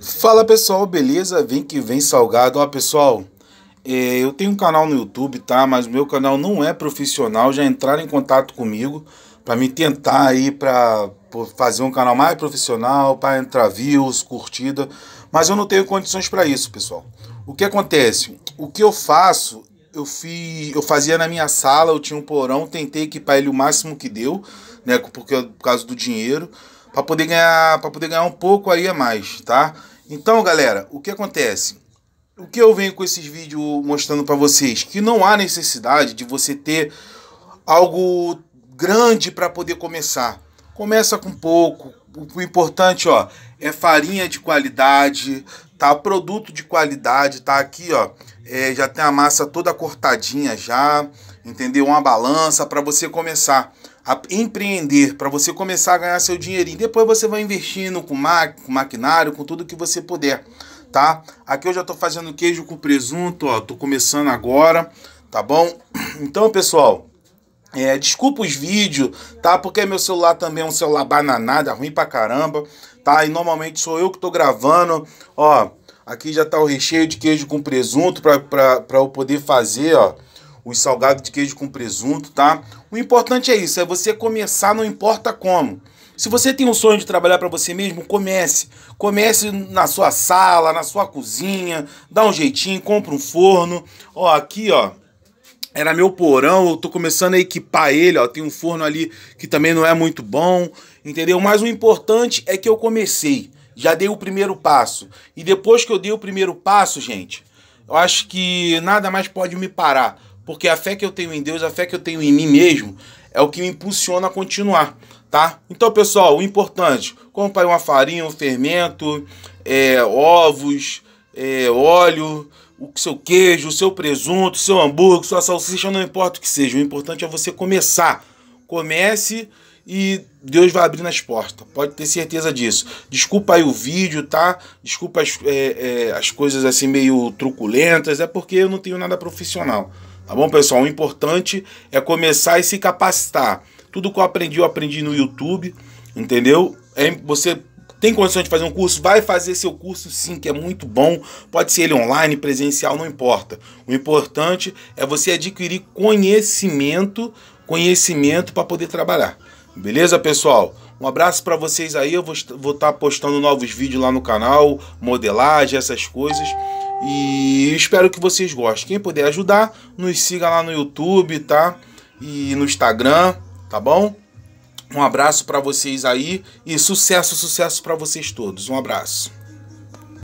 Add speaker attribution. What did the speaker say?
Speaker 1: Fala pessoal, beleza? Vem que vem salgado. Ó pessoal, é, eu tenho um canal no YouTube, tá? Mas meu canal não é profissional. Já entraram em contato comigo para me tentar aí para fazer um canal mais profissional, para entrar views, curtida. Mas eu não tenho condições para isso, pessoal. O que acontece? O que eu faço? Eu fiz, eu fazia na minha sala. Eu tinha um porão, tentei equipar ele o máximo que deu, né? Porque por causa do dinheiro para poder ganhar, para poder ganhar um pouco aí a mais, tá? Então, galera, o que acontece? O que eu venho com esses vídeos mostrando para vocês que não há necessidade de você ter algo grande para poder começar. Começa com pouco. O é importante, ó, é farinha de qualidade, tá? Produto de qualidade, tá aqui, ó. É, já tem a massa toda cortadinha já, entendeu? Uma balança para você começar a empreender, para você começar a ganhar seu dinheirinho. Depois você vai investindo com, ma com maquinário, com tudo que você puder, tá? Aqui eu já tô fazendo queijo com presunto, ó, tô começando agora, tá bom? Então, pessoal, é, desculpa os vídeos, tá? Porque meu celular também é um celular bananada, ruim pra caramba, tá? E normalmente sou eu que tô gravando, ó. Aqui já tá o recheio de queijo com presunto para eu poder fazer, ó os salgados de queijo com presunto, tá? O importante é isso, é você começar, não importa como. Se você tem um sonho de trabalhar para você mesmo, comece. Comece na sua sala, na sua cozinha, dá um jeitinho, compra um forno. Ó, aqui, ó, era meu porão, eu tô começando a equipar ele, ó, tem um forno ali que também não é muito bom, entendeu? Mas o importante é que eu comecei, já dei o primeiro passo. E depois que eu dei o primeiro passo, gente, eu acho que nada mais pode me parar. Porque a fé que eu tenho em Deus, a fé que eu tenho em mim mesmo, é o que me impulsiona a continuar, tá? Então, pessoal, o importante, compre uma farinha, um fermento, é, ovos, é, óleo, o seu queijo, o seu presunto, o seu hambúrguer, sua salsicha, não importa o que seja. O importante é você começar. Comece e Deus vai abrir nas portas. Pode ter certeza disso. Desculpa aí o vídeo, tá? Desculpa as, é, é, as coisas assim meio truculentas. É porque eu não tenho nada profissional. Tá bom, pessoal? O importante é começar e se capacitar. Tudo que eu aprendi, eu aprendi no YouTube, entendeu? É, você tem condição de fazer um curso? Vai fazer seu curso sim, que é muito bom. Pode ser ele online, presencial, não importa. O importante é você adquirir conhecimento, conhecimento para poder trabalhar. Beleza, pessoal? Um abraço para vocês aí. Eu vou estar tá postando novos vídeos lá no canal, modelagem, essas coisas. E espero que vocês gostem. Quem puder ajudar, nos siga lá no YouTube, tá? E no Instagram, tá bom? Um abraço para vocês aí e sucesso, sucesso para vocês todos. Um abraço.